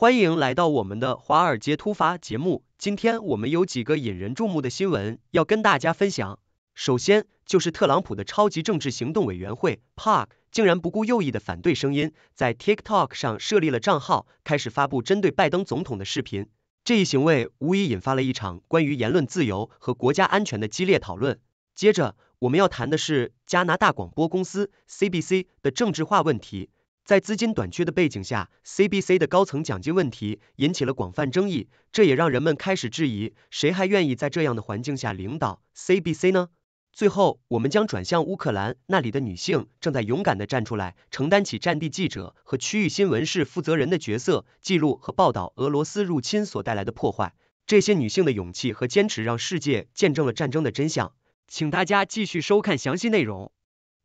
欢迎来到我们的华尔街突发节目。今天我们有几个引人注目的新闻要跟大家分享。首先，就是特朗普的超级政治行动委员会 Park，竟然不顾右翼的反对声音，在 TikTok 上设立了账号，开始发布针对拜登总统的视频。这一行为无疑引发了一场关于言论自由和国家安全的激烈讨论。接着，我们要谈的是加拿大广播公司 CBC 的政治化问题。在资金短缺的背景下，CBC 的高层奖金问题引起了广泛争议，这也让人们开始质疑，谁还愿意在这样的环境下领导 CBC 呢？最后，我们将转向乌克兰，那里的女性正在勇敢地站出来，承担起战地记者和区域新闻室负责人的角色，记录和报道俄罗斯入侵所带来的破坏。这些女性的勇气和坚持，让世界见证了战争的真相。请大家继续收看详细内容。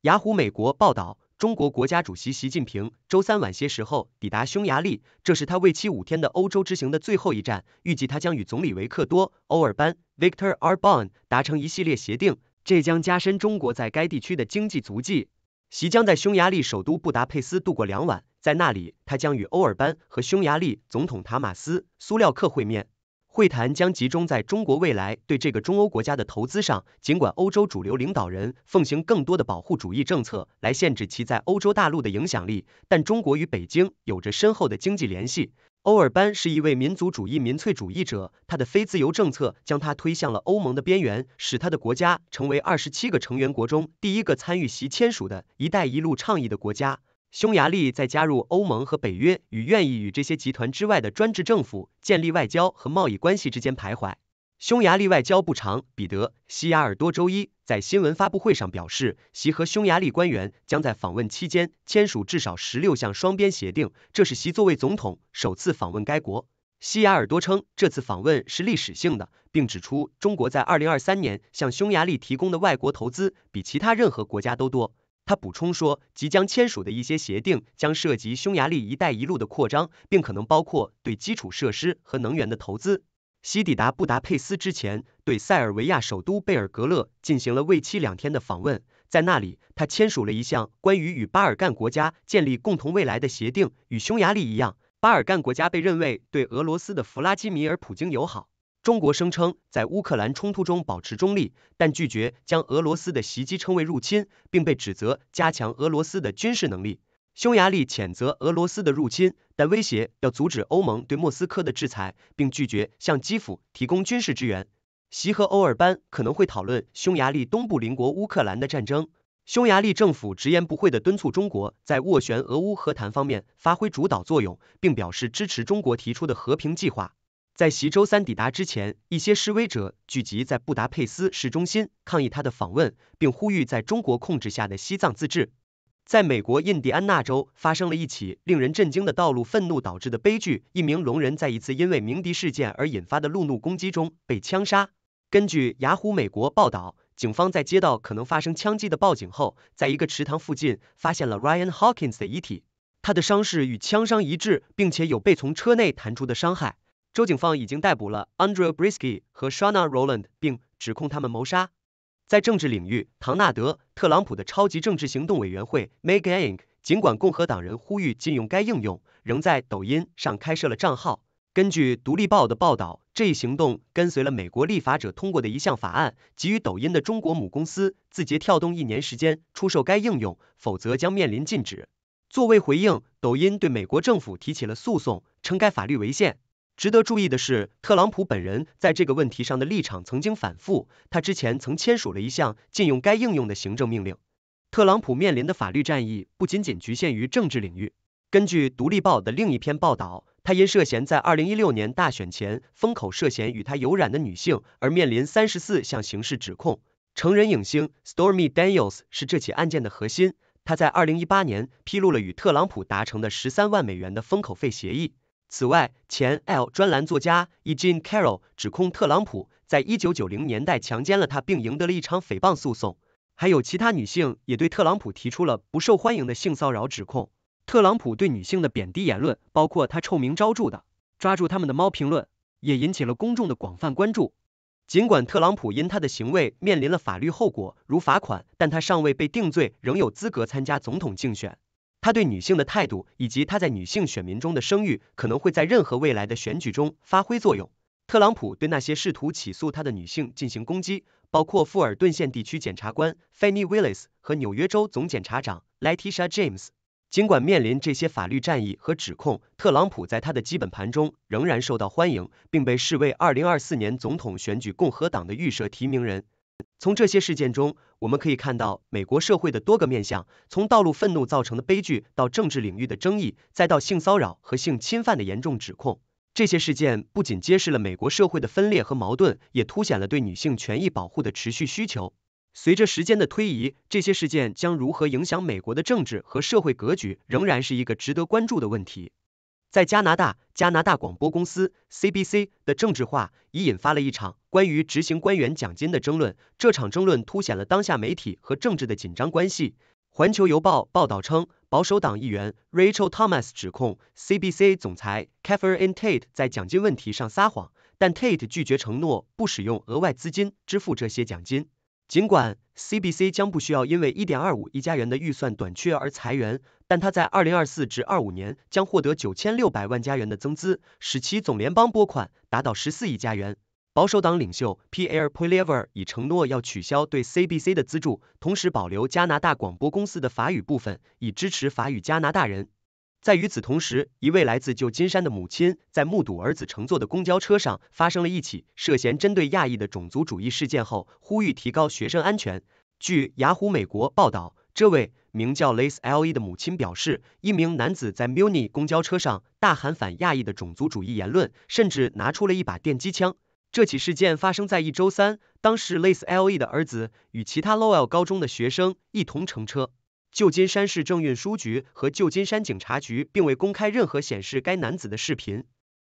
雅虎美国报道。中国国家主席习近平周三晚些时候抵达匈牙利，这是他为期五天的欧洲之行的最后一站。预计他将与总理维克多·欧尔班 （Victor Orban） 达成一系列协定，这将加深中国在该地区的经济足迹。习将在匈牙利首都布达佩斯度过两晚，在那里他将与欧尔班和匈牙利总统塔马斯·苏廖克会面。会谈将集中在中国未来对这个中欧国家的投资上。尽管欧洲主流领导人奉行更多的保护主义政策来限制其在欧洲大陆的影响力，但中国与北京有着深厚的经济联系。欧尔班是一位民族主义民粹主义者，他的非自由政策将他推向了欧盟的边缘，使他的国家成为二十七个成员国中第一个参与其签署的“一带一路”倡议的国家。匈牙利在加入欧盟和北约与愿意与这些集团之外的专制政府建立外交和贸易关系之间徘徊。匈牙利外交部长彼得·西亚尔多周一在新闻发布会上表示，习和匈牙利官员将在访问期间签署至少十六项双边协定。这是习作为总统首次访问该国。西亚尔多称，这次访问是历史性的，并指出中国在2023年向匈牙利提供的外国投资比其他任何国家都多。他补充说，即将签署的一些协定将涉及匈牙利“一带一路”的扩张，并可能包括对基础设施和能源的投资。西抵达布达佩斯之前对塞尔维亚首都贝尔格勒进行了为期两天的访问，在那里，他签署了一项关于与巴尔干国家建立共同未来的协定。与匈牙利一样，巴尔干国家被认为对俄罗斯的弗拉基米尔·普京友好。中国声称在乌克兰冲突中保持中立，但拒绝将俄罗斯的袭击称为入侵，并被指责加强俄罗斯的军事能力。匈牙利谴责俄罗斯的入侵，但威胁要阻止欧盟对莫斯科的制裁，并拒绝向基辅提供军事支援。习和欧尔班可能会讨论匈牙利东部邻国乌克兰的战争。匈牙利政府直言不讳地敦促中国在斡旋俄乌和谈方面发挥主导作用，并表示支持中国提出的和平计划。在习周三抵达之前，一些示威者聚集在布达佩斯市中心抗议他的访问，并呼吁在中国控制下的西藏自治。在美国印第安纳州发生了一起令人震惊的道路愤怒导致的悲剧，一名聋人在一次因为鸣笛事件而引发的路怒攻击中被枪杀。根据雅虎美国报道，警方在接到可能发生枪击的报警后，在一个池塘附近发现了 Ryan Hawkins 的遗体，他的伤势与枪伤一致，并且有被从车内弹出的伤害。周警方已经逮捕了 a n d r e w Briski 和 Shana Roland，并指控他们谋杀。在政治领域，唐纳德·特朗普的超级政治行动委员会 m e g a Inc. 尽管共和党人呼吁禁用该应用，仍在抖音上开设了账号。根据《独立报》的报道，这一行动跟随了美国立法者通过的一项法案，给予抖音的中国母公司字节跳动一年时间出售该应用，否则将面临禁止。作为回应，抖音对美国政府提起了诉讼，称该法律违宪。值得注意的是，特朗普本人在这个问题上的立场曾经反复。他之前曾签署了一项禁用该应用的行政命令。特朗普面临的法律战役不仅仅局限于政治领域。根据《独立报》的另一篇报道，他因涉嫌在二零一六年大选前封口涉嫌与他有染的女性而面临三十四项刑事指控。成人影星 Stormy Daniels 是这起案件的核心。他在二零一八年披露了与特朗普达成的十三万美元的封口费协议。此外，前《L》专栏作家 E j e n n Carroll 指控特朗普在一九九零年代强奸了她，并赢得了一场诽谤诉讼。还有其他女性也对特朗普提出了不受欢迎的性骚扰指控。特朗普对女性的贬低言论，包括他臭名昭著的“抓住他们的猫”评论，也引起了公众的广泛关注。尽管特朗普因他的行为面临了法律后果，如罚款，但他尚未被定罪，仍有资格参加总统竞选。他对女性的态度，以及他在女性选民中的声誉，可能会在任何未来的选举中发挥作用。特朗普对那些试图起诉他的女性进行攻击，包括富尔顿县地区检察官 Fannie Willis 和纽约州总检察长 Letitia James。尽管面临这些法律战役和指控，特朗普在他的基本盘中仍然受到欢迎，并被视为2024年总统选举共和党的预设提名人。从这些事件中，我们可以看到美国社会的多个面相，从道路愤怒造成的悲剧，到政治领域的争议，再到性骚扰和性侵犯的严重指控。这些事件不仅揭示了美国社会的分裂和矛盾，也凸显了对女性权益保护的持续需求。随着时间的推移，这些事件将如何影响美国的政治和社会格局，仍然是一个值得关注的问题。在加拿大，加拿大广播公司 （CBC） 的政治化已引发了一场关于执行官员奖金的争论。这场争论凸显了当下媒体和政治的紧张关系。《环球邮报》报道称，保守党议员 Rachel Thomas 指控 CBC 总裁 Katherine Tate 在奖金问题上撒谎，但 Tate 拒绝承诺不使用额外资金支付这些奖金。尽管 CBC 将不需要因为一点二五亿加元的预算短缺而裁员，但它在二零二四至二五年将获得九千六百万加元的增资，使其总联邦拨款达到十四亿加元。保守党领袖 Pierre p o l i e v r 已承诺要取消对 CBC 的资助，同时保留加拿大广播公司的法语部分，以支持法语加拿大人。在与此同时，一位来自旧金山的母亲在目睹儿子乘坐的公交车上发生了一起涉嫌针对亚裔的种族主义事件后，呼吁提高学生安全。据雅虎美国报道，这位名叫 Lace L E 的母亲表示，一名男子在 Muni 公交车上大喊反亚裔的种族主义言论，甚至拿出了一把电击枪。这起事件发生在一周三，当时 Lace L E 的儿子与其他 Loe 高中的学生一同乘车。旧金山市政运输局和旧金山警察局并未公开任何显示该男子的视频。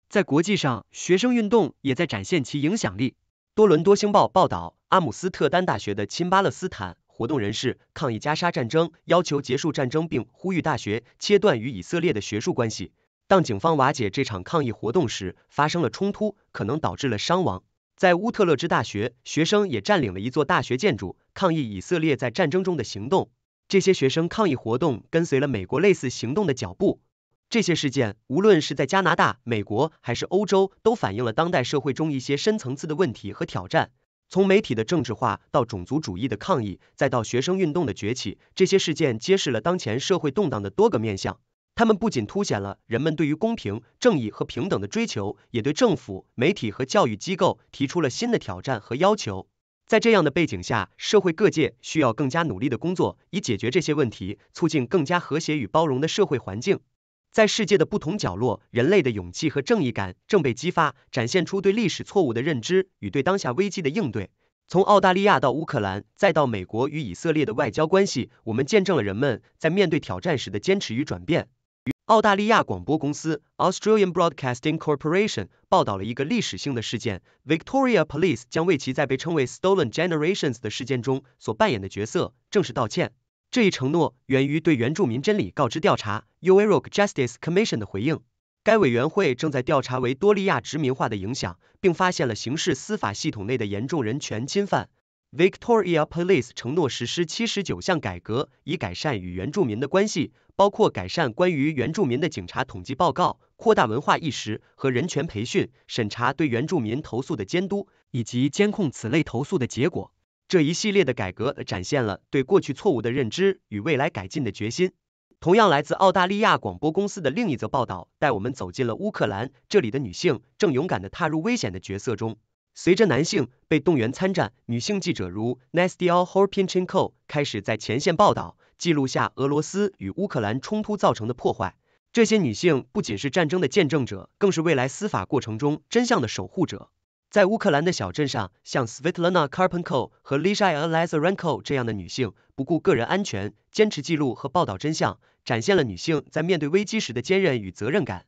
在国际上，学生运动也在展现其影响力。多伦多星报报道，阿姆斯特丹大学的亲巴勒斯坦活动人士抗议加沙战争，要求结束战争，并呼吁大学切断与以色列的学术关系。当警方瓦解这场抗议活动时，发生了冲突，可能导致了伤亡。在乌特勒支大学，学生也占领了一座大学建筑，抗议以色列在战争中的行动。这些学生抗议活动跟随了美国类似行动的脚步。这些事件无论是在加拿大、美国还是欧洲，都反映了当代社会中一些深层次的问题和挑战。从媒体的政治化到种族主义的抗议，再到学生运动的崛起，这些事件揭示了当前社会动荡的多个面相。他们不仅凸显了人们对于公平、正义和平等的追求，也对政府、媒体和教育机构提出了新的挑战和要求。在这样的背景下，社会各界需要更加努力的工作，以解决这些问题，促进更加和谐与包容的社会环境。在世界的不同角落，人类的勇气和正义感正被激发，展现出对历史错误的认知与对当下危机的应对。从澳大利亚到乌克兰，再到美国与以色列的外交关系，我们见证了人们在面对挑战时的坚持与转变。澳大利亚广播公司 （Australian Broadcasting Corporation） 报道了一个历史性的事件：v i i c t o r a Police 将为其在被称为 “Stolen Generations” 的事件中所扮演的角色正式道歉。这一承诺源于对原住民真理告知调查 u r o k Justice Commission） 的回应。该委员会正在调查维多利亚殖民化的影响，并发现了刑事司法系统内的严重人权侵犯。Victoria Police 承诺实施七十九项改革，以改善与原住民的关系，包括改善关于原住民的警察统计报告、扩大文化意识和人权培训、审查对原住民投诉的监督，以及监控此类投诉的结果。这一系列的改革展现了对过去错误的认知与未来改进的决心。同样，来自澳大利亚广播公司的另一则报道带我们走进了乌克兰，这里的女性正勇敢地踏入危险的角色中。随着男性被动员参战，女性记者如 Nastia Horpichenko n 开始在前线报道，记录下俄罗斯与乌克兰冲突造成的破坏。这些女性不仅是战争的见证者，更是未来司法过程中真相的守护者。在乌克兰的小镇上，像 Svitlana Karpenko 和 Lisha Elizarenko 这样的女性，不顾个人安全，坚持记录和报道真相，展现了女性在面对危机时的坚韧与责任感。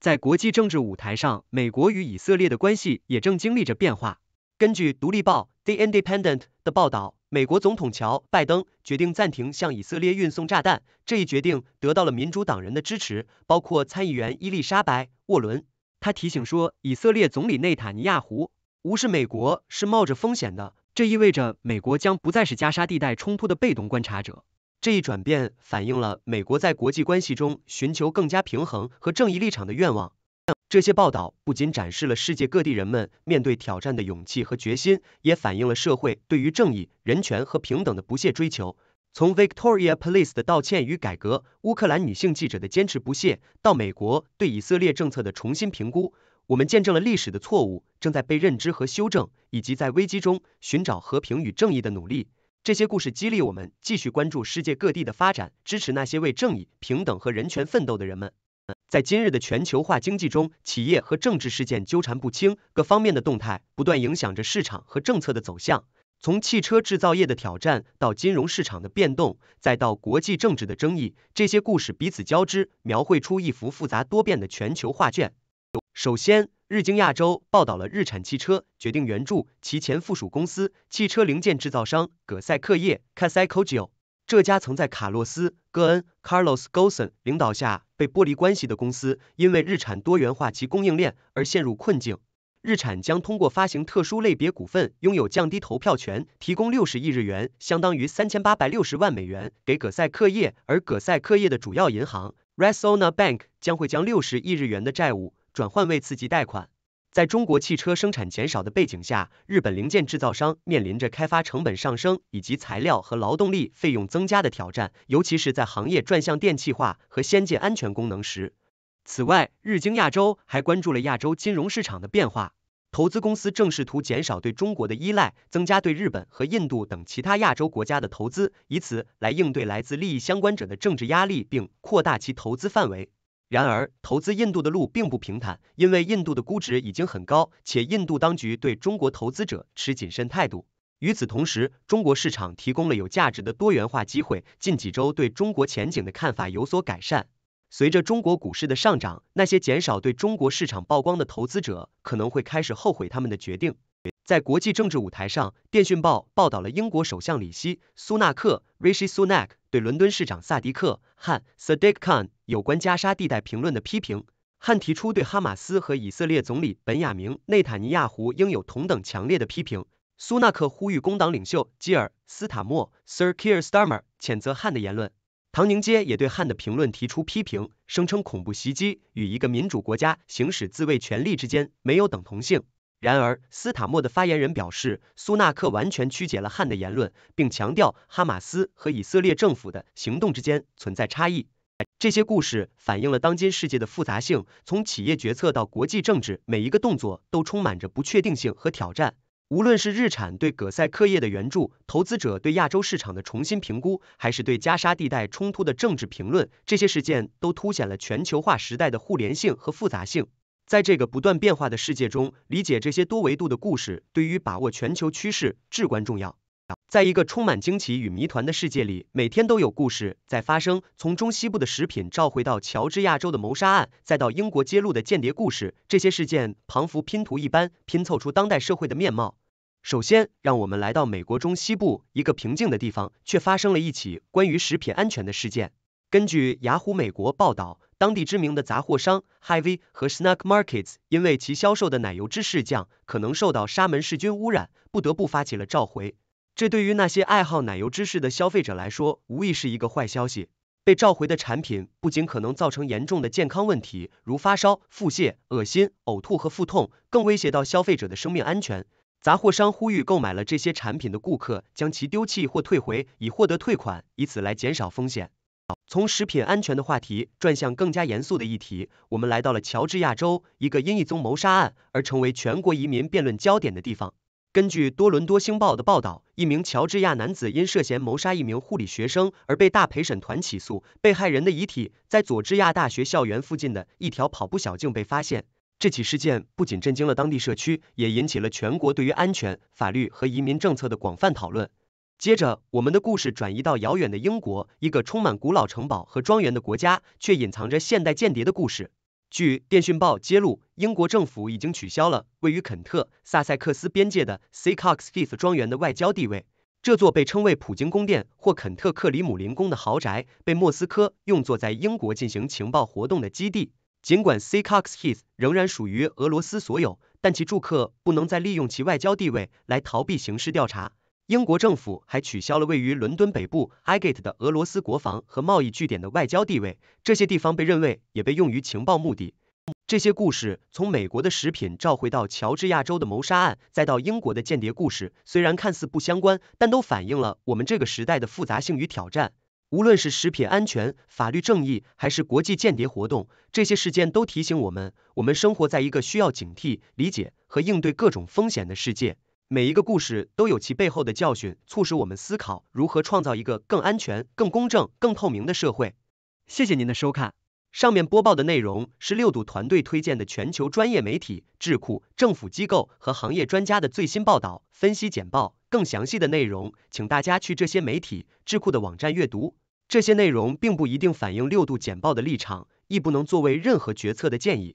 在国际政治舞台上，美国与以色列的关系也正经历着变化。根据《独立报》（The Independent） 的报道，美国总统乔·拜登决定暂停向以色列运送炸弹，这一决定得到了民主党人的支持，包括参议员伊丽莎白·沃伦。他提醒说，以色列总理内塔尼亚胡无视美国是冒着风险的，这意味着美国将不再是加沙地带冲突的被动观察者。这一转变反映了美国在国际关系中寻求更加平衡和正义立场的愿望。这些报道不仅展示了世界各地人们面对挑战的勇气和决心，也反映了社会对于正义、人权和平等的不懈追求。从 Victoria Police 的道歉与改革，乌克兰女性记者的坚持不懈，到美国对以色列政策的重新评估，我们见证了历史的错误正在被认知和修正，以及在危机中寻找和平与正义的努力。这些故事激励我们继续关注世界各地的发展，支持那些为正义、平等和人权奋斗的人们。在今日的全球化经济中，企业和政治事件纠缠不清，各方面的动态不断影响着市场和政策的走向。从汽车制造业的挑战到金融市场的变动，再到国际政治的争议，这些故事彼此交织，描绘出一幅复杂多变的全球画卷。首先，日经亚洲报道了日产汽车决定援助其前附属公司汽车零件制造商葛塞克业 c a s c a g i o 这家曾在卡洛斯·戈恩 （Carlos Ghosn） e 领导下被剥离关系的公司，因为日产多元化其供应链而陷入困境。日产将通过发行特殊类别股份，拥有降低投票权，提供六十亿日元（相当于三千八百六十万美元）给葛塞克业，而葛塞克业的主要银行 （Rasuna Bank） 将会将六十亿日元的债务。转换为次级贷款。在中国汽车生产减少的背景下，日本零件制造商面临着开发成本上升以及材料和劳动力费用增加的挑战，尤其是在行业转向电气化和先进安全功能时。此外，日经亚洲还关注了亚洲金融市场的变化。投资公司正试图减少对中国的依赖，增加对日本和印度等其他亚洲国家的投资，以此来应对来自利益相关者的政治压力，并扩大其投资范围。然而，投资印度的路并不平坦，因为印度的估值已经很高，且印度当局对中国投资者持谨慎态度。与此同时，中国市场提供了有价值的多元化机会。近几周对中国前景的看法有所改善。随着中国股市的上涨，那些减少对中国市场曝光的投资者可能会开始后悔他们的决定。在国际政治舞台上，《电讯报》报道了英国首相里希·苏纳克 （Rishi Sunak） 对伦敦市长萨迪克·汉 s a d i q Khan）。有关加沙地带评论的批评，汉提出对哈马斯和以色列总理本雅明内塔尼亚胡应有同等强烈的批评。苏纳克呼吁工党领袖基尔斯塔默 Sir Keir Starmer 谴责汉的言论。唐宁街也对汉的评论提出批评，声称恐怖袭击与一个民主国家行使自卫权利之间没有等同性。然而，斯塔默的发言人表示，苏纳克完全曲解了汉的言论，并强调哈马斯和以色列政府的行动之间存在差异。这些故事反映了当今世界的复杂性，从企业决策到国际政治，每一个动作都充满着不确定性和挑战。无论是日产对葛塞克业的援助，投资者对亚洲市场的重新评估，还是对加沙地带冲突的政治评论，这些事件都凸显了全球化时代的互联性和复杂性。在这个不断变化的世界中，理解这些多维度的故事，对于把握全球趋势至关重要。在一个充满惊奇与谜团的世界里，每天都有故事在发生。从中西部的食品召回到乔治亚州的谋杀案，再到英国揭露的间谍故事，这些事件彷佛拼图一般，拼凑出当代社会的面貌。首先，让我们来到美国中西部一个平静的地方，却发生了一起关于食品安全的事件。根据雅虎美国报道，当地知名的杂货商 h a v e 和 Snack Markets 因为其销售的奶油芝士酱可能受到沙门氏菌污染，不得不发起了召回。这对于那些爱好奶油芝士的消费者来说，无疑是一个坏消息。被召回的产品不仅可能造成严重的健康问题，如发烧、腹泻、恶心、呕吐和腹痛，更威胁到消费者的生命安全。杂货商呼吁购买了这些产品的顾客将其丢弃或退回，以获得退款，以此来减少风险。从食品安全的话题转向更加严肃的议题，我们来到了乔治亚州一个因一宗谋杀案而成为全国移民辩论焦点的地方。根据多伦多星报的报道，一名乔治亚男子因涉嫌谋杀一名护理学生而被大陪审团起诉。被害人的遗体在佐治亚大学校园附近的一条跑步小径被发现。这起事件不仅震惊了当地社区，也引起了全国对于安全、法律和移民政策的广泛讨论。接着，我们的故事转移到遥远的英国，一个充满古老城堡和庄园的国家，却隐藏着现代间谍的故事。据《电讯报》揭露，英国政府已经取消了位于肯特、萨塞克斯边界的 c a x o x Heath 庄园的外交地位。这座被称为“普京宫殿”或“肯特克里姆林宫”的豪宅，被莫斯科用作在英国进行情报活动的基地。尽管 c a x o x Heath 仍然属于俄罗斯所有，但其住客不能再利用其外交地位来逃避刑事调查。英国政府还取消了位于伦敦北部 Igate 的俄罗斯国防和贸易据点的外交地位，这些地方被认为也被用于情报目的。这些故事从美国的食品召回到乔治亚州的谋杀案，再到英国的间谍故事，虽然看似不相关，但都反映了我们这个时代的复杂性与挑战。无论是食品安全、法律正义，还是国际间谍活动，这些事件都提醒我们，我们生活在一个需要警惕、理解和应对各种风险的世界。每一个故事都有其背后的教训，促使我们思考如何创造一个更安全、更公正、更透明的社会。谢谢您的收看。上面播报的内容是六度团队推荐的全球专业媒体、智库、政府机构和行业专家的最新报道、分析简报。更详细的内容，请大家去这些媒体、智库的网站阅读。这些内容并不一定反映六度简报的立场，亦不能作为任何决策的建议。